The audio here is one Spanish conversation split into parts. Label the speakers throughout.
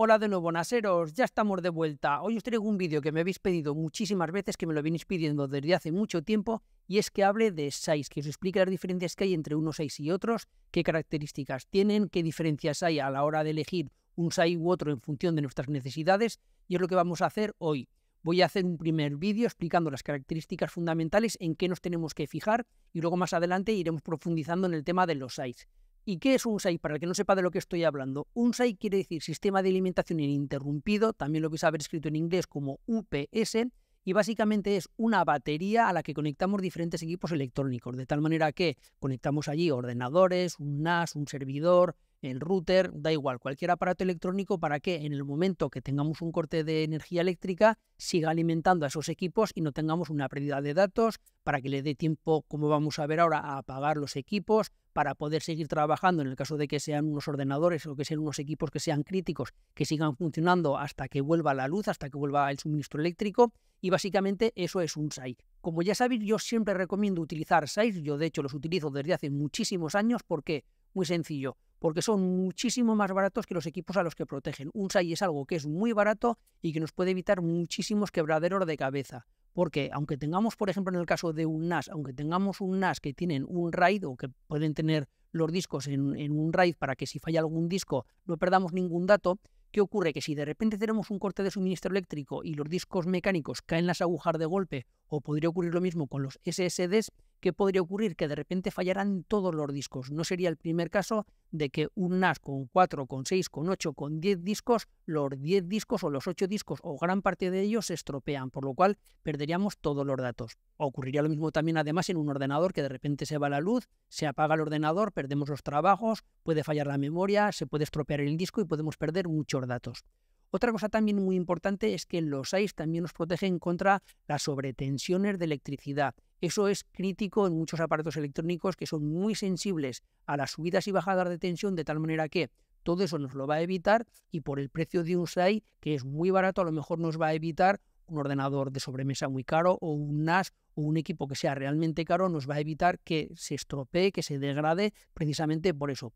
Speaker 1: Hola de nuevo, Naseros, ya estamos de vuelta. Hoy os traigo un vídeo que me habéis pedido muchísimas veces, que me lo venís pidiendo desde hace mucho tiempo, y es que hable de SAIS, que os explique las diferencias que hay entre unos SAIS y otros, qué características tienen, qué diferencias hay a la hora de elegir un SAI u otro en función de nuestras necesidades, y es lo que vamos a hacer hoy. Voy a hacer un primer vídeo explicando las características fundamentales en qué nos tenemos que fijar, y luego más adelante iremos profundizando en el tema de los SAIS. ¿Y qué es un SAI? Para el que no sepa de lo que estoy hablando, un SAI quiere decir Sistema de Alimentación Ininterrumpido, también lo vais a haber escrito en inglés como UPS, y básicamente es una batería a la que conectamos diferentes equipos electrónicos, de tal manera que conectamos allí ordenadores, un NAS, un servidor, el router, da igual, cualquier aparato electrónico para que en el momento que tengamos un corte de energía eléctrica siga alimentando a esos equipos y no tengamos una pérdida de datos, para que le dé tiempo, como vamos a ver ahora, a apagar los equipos, para poder seguir trabajando en el caso de que sean unos ordenadores o que sean unos equipos que sean críticos, que sigan funcionando hasta que vuelva la luz, hasta que vuelva el suministro eléctrico. Y básicamente eso es un SAI. Como ya sabéis, yo siempre recomiendo utilizar SAIs. Yo de hecho los utilizo desde hace muchísimos años porque, muy sencillo, porque son muchísimo más baratos que los equipos a los que protegen. Un SAI es algo que es muy barato y que nos puede evitar muchísimos quebraderos de cabeza. Porque aunque tengamos, por ejemplo, en el caso de un NAS, aunque tengamos un NAS que tienen un RAID o que pueden tener los discos en, en un RAID para que si falla algún disco no perdamos ningún dato, ¿Qué ocurre? Que si de repente tenemos un corte de suministro eléctrico y los discos mecánicos caen las agujas de golpe, o podría ocurrir lo mismo con los SSDs, ¿Qué podría ocurrir? Que de repente fallaran todos los discos. No sería el primer caso de que un NAS con 4, con 6, con 8, con 10 discos, los 10 discos o los 8 discos o gran parte de ellos se estropean, por lo cual perderíamos todos los datos. Ocurriría lo mismo también además en un ordenador que de repente se va la luz, se apaga el ordenador, perdemos los trabajos, puede fallar la memoria, se puede estropear el disco y podemos perder muchos datos. Otra cosa también muy importante es que los AIS también nos protegen contra las sobretensiones de electricidad. Eso es crítico en muchos aparatos electrónicos que son muy sensibles a las subidas y bajadas de tensión, de tal manera que todo eso nos lo va a evitar y por el precio de un SAI, que es muy barato, a lo mejor nos va a evitar un ordenador de sobremesa muy caro o un NAS o un equipo que sea realmente caro, nos va a evitar que se estropee, que se degrade precisamente por eso.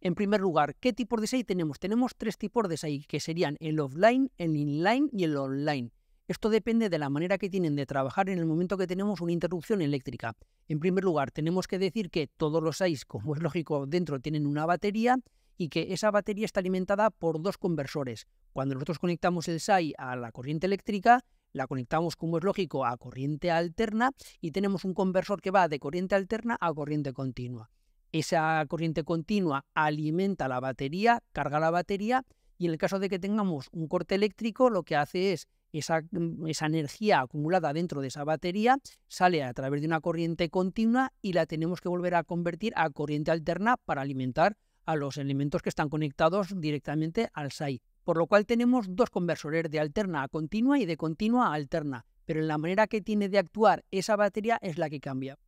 Speaker 1: En primer lugar, ¿qué tipos de SAI tenemos? Tenemos tres tipos de SAI, que serían el offline, el inline y el online. Esto depende de la manera que tienen de trabajar en el momento que tenemos una interrupción eléctrica. En primer lugar, tenemos que decir que todos los SAI, como es lógico, dentro tienen una batería y que esa batería está alimentada por dos conversores. Cuando nosotros conectamos el SAI a la corriente eléctrica, la conectamos, como es lógico, a corriente alterna y tenemos un conversor que va de corriente alterna a corriente continua. Esa corriente continua alimenta la batería, carga la batería y en el caso de que tengamos un corte eléctrico, lo que hace es Mm, esa, energía acumulada dentro de esa batería sale a través de una corriente continua y la tenemos que volver a convertir a corriente alterna para alimentar a los elementos que están conectados directamente al SAI. Por lo cual tenemos dos conversores de alterna a continua y de continua a alterna, pero en la manera que tiene de actuar esa batería es la que cambia.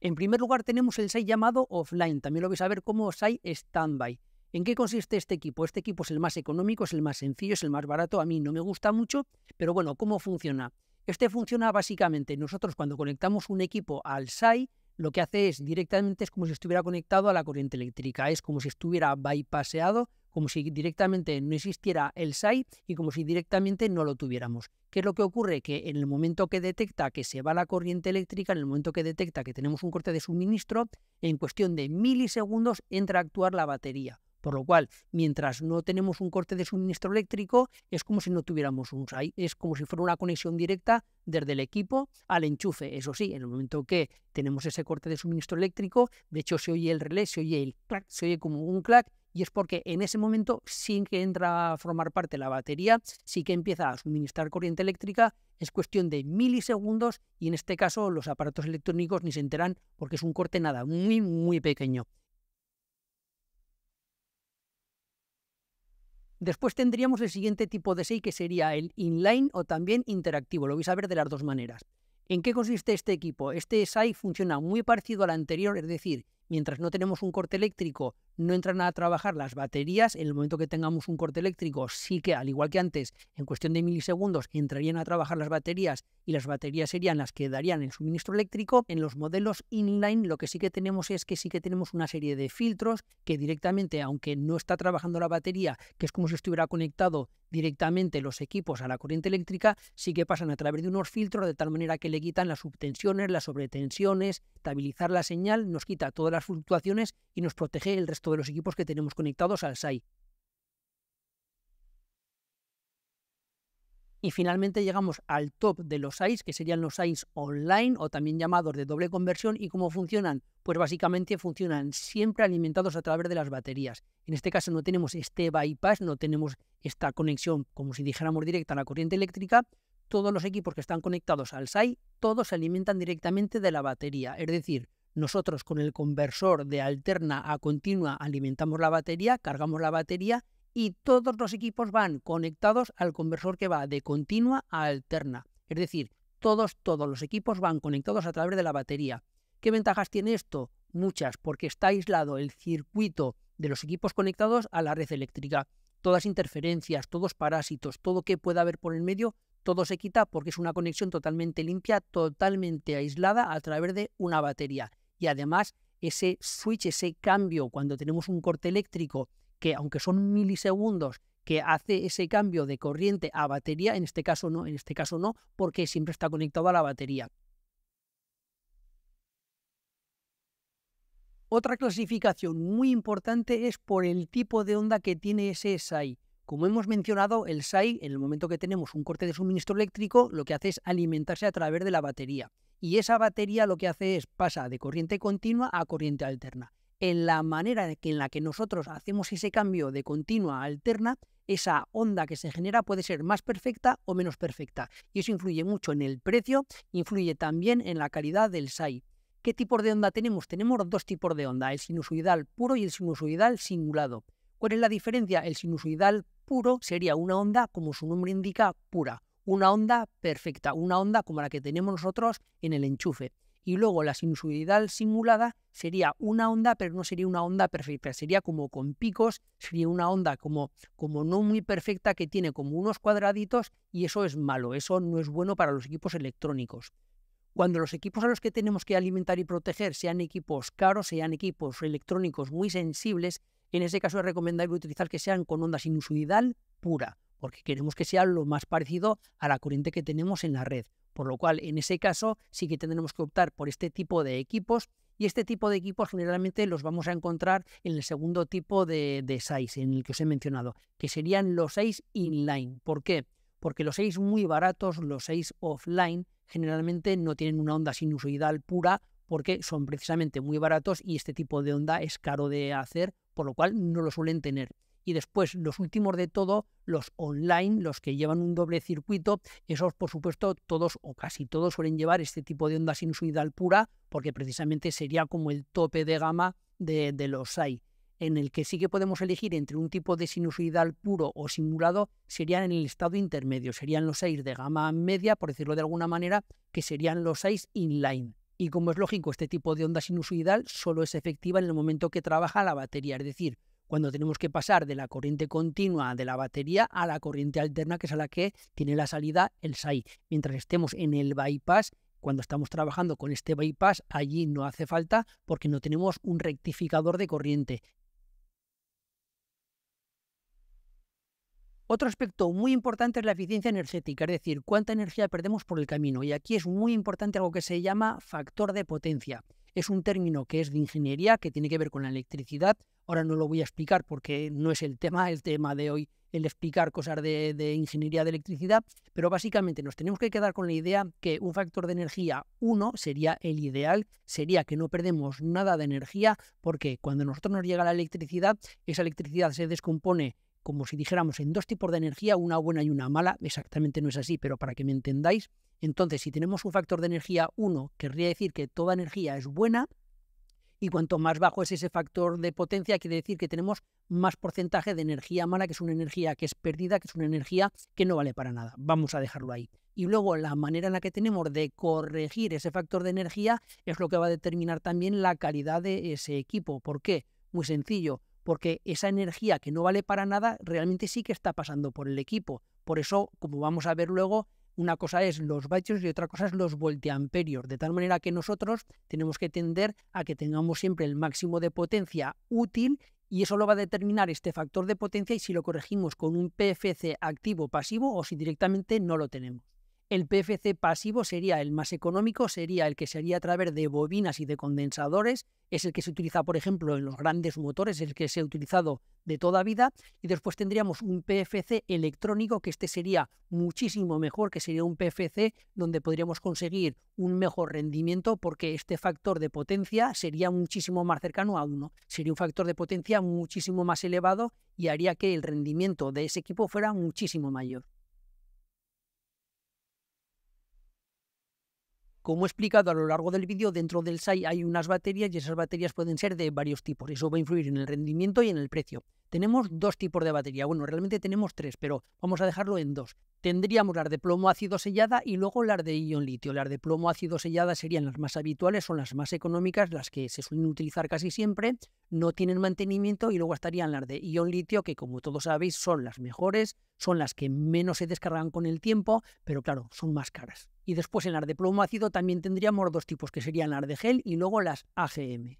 Speaker 1: En primer lugar tenemos el SAI llamado offline, también lo vais a ver como SAI standby. ¿En qué consiste este equipo? Este equipo es el más económico, es el más sencillo, es el más barato. A mí no me gusta mucho, pero bueno, ¿cómo funciona? Este funciona básicamente, nosotros cuando conectamos un equipo al SAI, lo que hace es directamente es como si estuviera conectado a la corriente eléctrica, es como si estuviera bypaseado, como si directamente no existiera el SAI y como si directamente no lo tuviéramos. ¿Qué es lo que ocurre? Que en el momento que detecta que se va la corriente eléctrica, en el momento que detecta que tenemos un corte de suministro, en cuestión de milisegundos entra a actuar la batería. Por lo cual, mientras no tenemos un corte de suministro eléctrico, es como si no tuviéramos un es como si fuera una conexión directa desde el equipo al enchufe. Eso sí, en el momento que tenemos ese corte de suministro eléctrico, de hecho se oye el relé, se oye el clac, se oye como un clac y es porque en ese momento, sin que entra a formar parte la batería, sí que empieza a suministrar corriente eléctrica, es cuestión de milisegundos y en este caso los aparatos electrónicos ni se enteran porque es un corte nada, muy, muy pequeño. Después tendríamos el siguiente tipo de sei que sería el inline o también interactivo. Lo vais a ver de las dos maneras. ¿En qué consiste este equipo? Este SAI funciona muy parecido al anterior, es decir, mientras no tenemos un corte eléctrico, no entran a trabajar las baterías. En el momento que tengamos un corte eléctrico, sí que, al igual que antes, en cuestión de milisegundos, entrarían a trabajar las baterías y las baterías serían las que darían el suministro eléctrico. En los modelos inline, lo que sí que tenemos es que sí que tenemos una serie de filtros que directamente, aunque no está trabajando la batería, que es como si estuviera conectado directamente los equipos a la corriente eléctrica, sí que pasan a través de unos filtros de tal manera que le quitan las subtensiones, las sobretensiones, estabilizar la señal, nos quita todas las fluctuaciones y nos protege el resto de los equipos que tenemos conectados al SAI. Y finalmente llegamos al top de los SAIs, que serían los SAIs online o también llamados de doble conversión. ¿Y cómo funcionan? Pues básicamente funcionan siempre alimentados a través de las baterías. En este caso no tenemos este bypass, no tenemos esta conexión como si dijéramos directa a la corriente eléctrica. Todos los equipos que están conectados al SAI, todos se alimentan directamente de la batería. Es decir, nosotros con el conversor de alterna a continua alimentamos la batería, cargamos la batería y todos los equipos van conectados al conversor que va de continua a alterna. Es decir, todos, todos los equipos van conectados a través de la batería. ¿Qué ventajas tiene esto? Muchas, porque está aislado el circuito de los equipos conectados a la red eléctrica. Todas interferencias, todos parásitos, todo que pueda haber por el medio, todo se quita porque es una conexión totalmente limpia, totalmente aislada a través de una batería y además ese switch, ese cambio cuando tenemos un corte eléctrico, que aunque son milisegundos, que hace ese cambio de corriente a batería, en este caso no, en este caso no, porque siempre está conectado a la batería. Otra clasificación muy importante es por el tipo de onda que tiene ese SAI. Como hemos mencionado, el SAI, en el momento que tenemos un corte de suministro eléctrico, lo que hace es alimentarse a través de la batería y esa batería lo que hace es pasa de corriente continua a corriente alterna. En la manera en la que nosotros hacemos ese cambio de continua a alterna, esa onda que se genera puede ser más perfecta o menos perfecta. Y eso influye mucho en el precio, influye también en la calidad del SAI. ¿Qué tipos de onda tenemos? Tenemos dos tipos de onda, el sinusoidal puro y el sinusoidal singulado. ¿Cuál es la diferencia? El sinusoidal puro sería una onda, como su nombre indica, pura una onda perfecta, una onda como la que tenemos nosotros en el enchufe. Y luego la sinusoidal simulada sería una onda, pero no sería una onda perfecta, sería como con picos, sería una onda como, como no muy perfecta que tiene como unos cuadraditos y eso es malo, eso no es bueno para los equipos electrónicos. Cuando los equipos a los que tenemos que alimentar y proteger sean equipos caros, sean equipos electrónicos muy sensibles, en ese caso es recomendable utilizar que sean con onda sinusoidal pura, porque queremos que sea lo más parecido a la corriente que tenemos en la red. Por lo cual, en ese caso, sí que tendremos que optar por este tipo de equipos y este tipo de equipos generalmente los vamos a encontrar en el segundo tipo de, de en el que os he mencionado, que serían los 6 inline. ¿Por qué? Porque los 6 muy baratos, los 6 offline, generalmente no tienen una onda sinusoidal pura porque son precisamente muy baratos y este tipo de onda es caro de hacer, por lo cual no lo suelen tener y después los últimos de todo, los online, los que llevan un doble circuito, esos por supuesto todos o casi todos suelen llevar este tipo de onda sinusoidal pura porque precisamente sería como el tope de gama de, los SAI en el que sí que podemos elegir entre un tipo de sinusoidal puro o simulado serían en el estado intermedio, serían los 6 de gama media, por decirlo de alguna manera, que serían los 6 inline. Y como es lógico, este tipo de onda sinusoidal solo es efectiva en el momento que trabaja la batería, es decir, cuando tenemos que pasar de la corriente continua de la batería a la corriente alterna, que es a la que tiene la salida el SAI. Mientras estemos en el bypass, cuando estamos trabajando con este bypass, allí no hace falta porque no tenemos un rectificador de corriente. Otro aspecto muy importante es la eficiencia energética, es decir, cuánta energía perdemos por el camino. Y aquí es muy importante algo que se llama factor de potencia es un término que es de ingeniería, que tiene que ver con la electricidad. Ahora no lo voy a explicar porque no es el tema, el tema de hoy, el explicar cosas de, de ingeniería de electricidad, pero básicamente nos tenemos que quedar con la idea que un factor de energía 1 sería el ideal, sería que no perdemos nada de energía, porque cuando nosotros nos llega la electricidad, esa electricidad se descompone como si dijéramos en dos tipos de energía, una buena y una mala, exactamente no es así, pero para que me entendáis, entonces si tenemos un factor de energía 1, querría decir que toda energía es buena, y cuanto más bajo es ese factor de potencia, quiere decir que tenemos más porcentaje de energía mala, que es una energía que es perdida, que es una energía que no vale para nada. Vamos a dejarlo ahí. Y luego la manera en la que tenemos de corregir ese factor de energía es lo que va a determinar también la calidad de ese equipo. ¿Por qué? Muy sencillo, porque esa energía que no vale para nada realmente sí que está pasando por el equipo. Por eso, como vamos a ver luego, una cosa es los vatios y otra cosa es los voltiamperios, de tal manera que nosotros tenemos que tender a que tengamos siempre el máximo de potencia útil y eso lo va a determinar este factor de potencia y si lo corregimos con un PFC activo pasivo o si directamente no lo tenemos. El PFC pasivo sería el más económico, sería el que se haría a través de bobinas y de condensadores, es el que se utiliza, por ejemplo, en los grandes motores, el que se ha utilizado de toda vida, y después tendríamos un PFC electrónico, que este sería muchísimo mejor, que sería un PFC donde podríamos conseguir un mejor rendimiento, porque este factor de potencia sería muchísimo más cercano a uno, sería un factor de potencia muchísimo más elevado y haría que el rendimiento de ese equipo fuera muchísimo mayor. Como he explicado a lo largo del vídeo, dentro del SAI hay unas baterías y esas baterías pueden ser de varios tipos. Eso va a influir en el rendimiento y en el precio. Tenemos dos tipos de batería. Bueno, realmente tenemos tres, pero vamos a dejarlo en dos. Tendríamos las de plomo ácido sellada y luego las de ion litio. Las de plomo ácido sellada serían las más habituales, son las más económicas, las que se suelen utilizar casi siempre, no tienen mantenimiento y luego estarían las de ion litio, que como todos sabéis son las mejores, son las que menos se descargan con el tiempo, pero claro, son más caras. Y después en las de plomo ácido también tendríamos dos tipos, que serían las de gel y luego las AGM.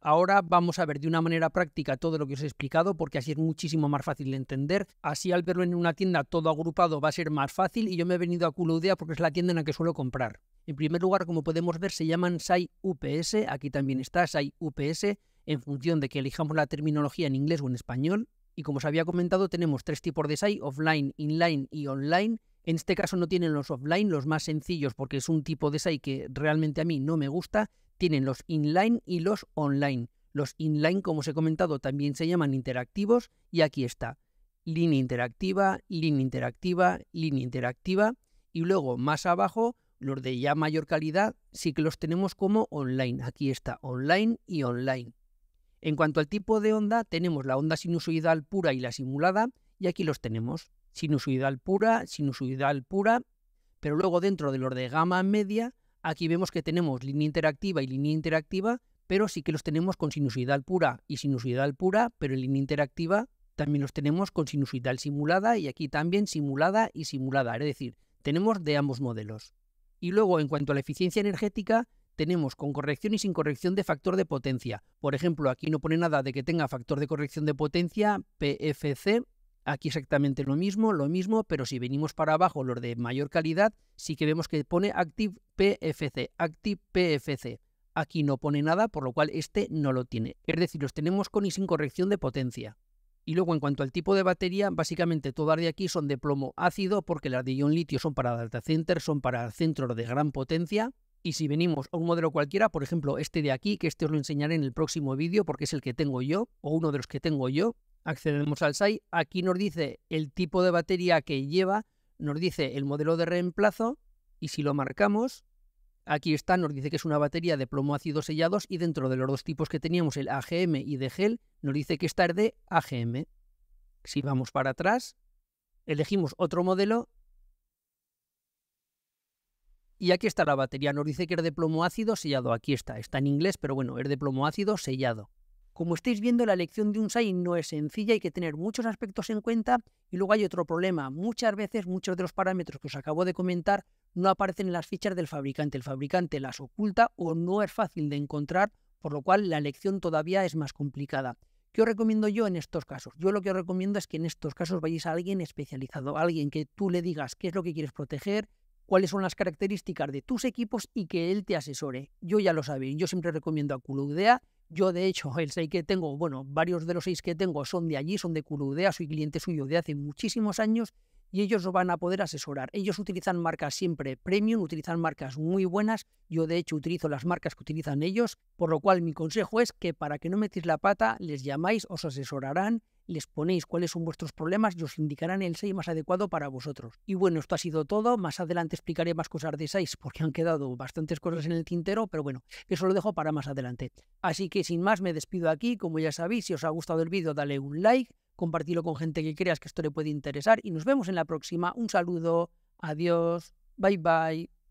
Speaker 1: Ahora vamos a ver de una manera práctica todo lo que os he explicado porque así es muchísimo más fácil de entender. Así al verlo en una tienda todo agrupado va a ser más fácil y yo me he venido a Culudea porque es la tienda en la que suelo comprar. En primer lugar, como podemos ver, se llaman SAI UPS, aquí también está SAI UPS, en función de que elijamos la terminología en inglés o en español. Y como os había comentado, tenemos tres tipos de SAI, offline, inline y online. En este caso no tienen los offline, los más sencillos, porque es un tipo de SAI que realmente a mí no me gusta. Tienen los inline y los online. Los inline, como os he comentado, también se llaman interactivos y aquí está. Línea interactiva, línea interactiva, línea interactiva. Y luego más abajo, los de ya mayor calidad, sí que los tenemos como online. Aquí está, online y online. En cuanto al tipo de onda, tenemos la onda sinusoidal pura y la simulada, y aquí los tenemos. Sinusoidal pura, sinusoidal pura, pero luego dentro de los de gama media, aquí vemos que tenemos línea interactiva y línea interactiva, pero sí que los tenemos con sinusoidal pura y sinusoidal pura, pero en línea interactiva también los tenemos con sinusoidal simulada y aquí también simulada y simulada, es decir, tenemos de ambos modelos. Y luego, en cuanto a la eficiencia energética, tenemos con corrección y sin corrección de factor de potencia. Por ejemplo, aquí no pone nada de que tenga factor de corrección de potencia, PFC. Aquí exactamente lo mismo, lo mismo, pero si venimos para abajo, los de mayor calidad, sí que vemos que pone Active PFC, Active PFC. Aquí no pone nada, por lo cual este no lo tiene. Es decir, los tenemos con y sin corrección de potencia. Y luego en cuanto al tipo de batería, básicamente todas de aquí son de plomo ácido porque las de ion litio son para data center son para centros de gran potencia y si venimos a un modelo cualquiera, por ejemplo, este de aquí, que este os lo enseñaré en el próximo vídeo porque es el que tengo yo, o uno de los que tengo yo, accedemos al SAI. Aquí nos dice el tipo de batería que lleva, nos dice el modelo de reemplazo, y si lo marcamos, aquí está, nos dice que es una batería de plomo ácido sellados, y dentro de los dos tipos que teníamos, el AGM y de gel, nos dice que esta es de AGM. Si vamos para atrás, elegimos otro modelo y aquí está la batería. Nos dice que es de plomo ácido sellado. Aquí está. Está en inglés, pero bueno, es de plomo ácido sellado. Como estáis viendo, la elección de un SAI no es sencilla. Hay que tener muchos aspectos en cuenta. Y luego hay otro problema. Muchas veces, muchos de los parámetros que os acabo de comentar no aparecen en las fichas del fabricante. El fabricante las oculta o no es fácil de encontrar, por lo cual la elección todavía es más complicada. ¿Qué os recomiendo yo en estos casos? Yo lo que os recomiendo es que en estos casos vayáis a alguien especializado, alguien que tú le digas qué es lo que quieres proteger, cuáles son las características de tus equipos y que él te asesore. Yo ya lo sabéis, yo siempre recomiendo a Culudea. Yo, de hecho, el 6 que tengo, bueno, varios de los seis que tengo son de allí, son de Culudea, soy cliente suyo de hace muchísimos años y ellos lo van a poder asesorar. Ellos utilizan marcas siempre premium, utilizan marcas muy buenas. Yo, de hecho, utilizo las marcas que utilizan ellos, por lo cual mi consejo es que para que no metáis la pata, les llamáis, os asesorarán les ponéis cuáles son vuestros problemas y os indicarán el 6 más adecuado para vosotros. Y bueno, esto ha sido todo. Más adelante explicaré más cosas de 6 porque han quedado bastantes cosas en el tintero, pero bueno, eso lo dejo para más adelante. Así que sin más, me despido aquí. Como ya sabéis, si os ha gustado el vídeo, dale un like, compartidlo con gente que creas que esto le puede interesar y nos vemos en la próxima. Un saludo, adiós, bye bye.